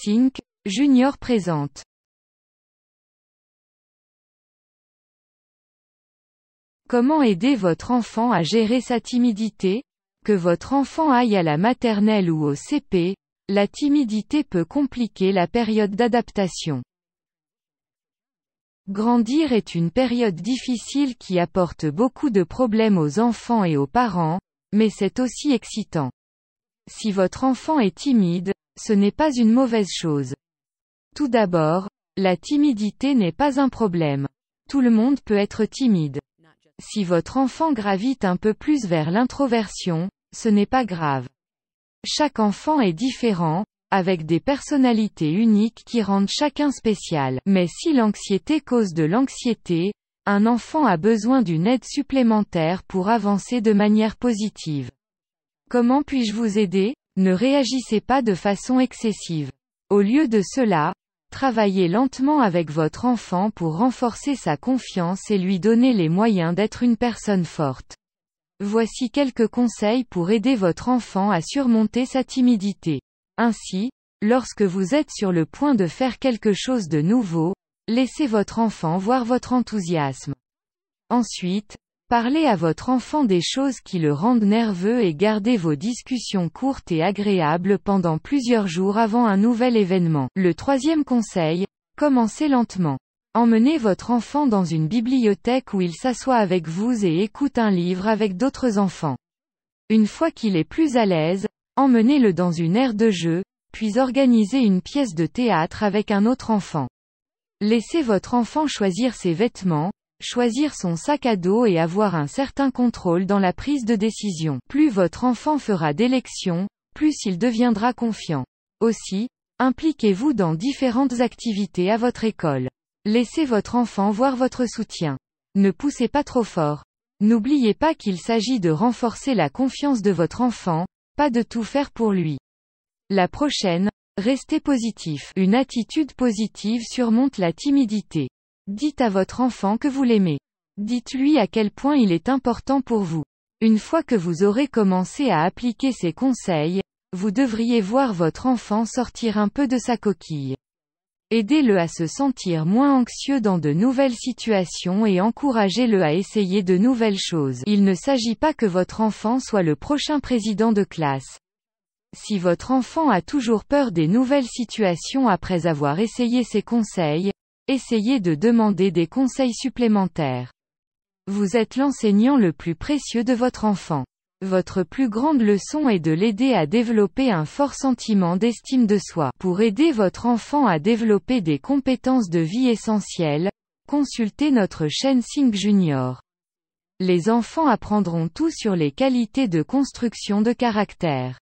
Sink, Junior présente. Comment aider votre enfant à gérer sa timidité Que votre enfant aille à la maternelle ou au CP, la timidité peut compliquer la période d'adaptation. Grandir est une période difficile qui apporte beaucoup de problèmes aux enfants et aux parents, mais c'est aussi excitant. Si votre enfant est timide, ce n'est pas une mauvaise chose. Tout d'abord, la timidité n'est pas un problème. Tout le monde peut être timide. Si votre enfant gravite un peu plus vers l'introversion, ce n'est pas grave. Chaque enfant est différent, avec des personnalités uniques qui rendent chacun spécial. Mais si l'anxiété cause de l'anxiété, un enfant a besoin d'une aide supplémentaire pour avancer de manière positive. Comment puis-je vous aider ne réagissez pas de façon excessive. Au lieu de cela, travaillez lentement avec votre enfant pour renforcer sa confiance et lui donner les moyens d'être une personne forte. Voici quelques conseils pour aider votre enfant à surmonter sa timidité. Ainsi, lorsque vous êtes sur le point de faire quelque chose de nouveau, laissez votre enfant voir votre enthousiasme. Ensuite, Parlez à votre enfant des choses qui le rendent nerveux et gardez vos discussions courtes et agréables pendant plusieurs jours avant un nouvel événement. Le troisième conseil, commencez lentement. Emmenez votre enfant dans une bibliothèque où il s'assoit avec vous et écoute un livre avec d'autres enfants. Une fois qu'il est plus à l'aise, emmenez-le dans une aire de jeu, puis organisez une pièce de théâtre avec un autre enfant. Laissez votre enfant choisir ses vêtements, choisir son sac à dos et avoir un certain contrôle dans la prise de décision. Plus votre enfant fera d'élections, plus il deviendra confiant. Aussi, impliquez-vous dans différentes activités à votre école. Laissez votre enfant voir votre soutien. Ne poussez pas trop fort. N'oubliez pas qu'il s'agit de renforcer la confiance de votre enfant, pas de tout faire pour lui. La prochaine, restez positif. Une attitude positive surmonte la timidité. Dites à votre enfant que vous l'aimez. Dites-lui à quel point il est important pour vous. Une fois que vous aurez commencé à appliquer ces conseils, vous devriez voir votre enfant sortir un peu de sa coquille. Aidez-le à se sentir moins anxieux dans de nouvelles situations et encouragez-le à essayer de nouvelles choses. Il ne s'agit pas que votre enfant soit le prochain président de classe. Si votre enfant a toujours peur des nouvelles situations après avoir essayé ces conseils, essayez de demander des conseils supplémentaires. Vous êtes l'enseignant le plus précieux de votre enfant. Votre plus grande leçon est de l'aider à développer un fort sentiment d'estime de soi. Pour aider votre enfant à développer des compétences de vie essentielles, consultez notre chaîne Sing Junior. Les enfants apprendront tout sur les qualités de construction de caractère.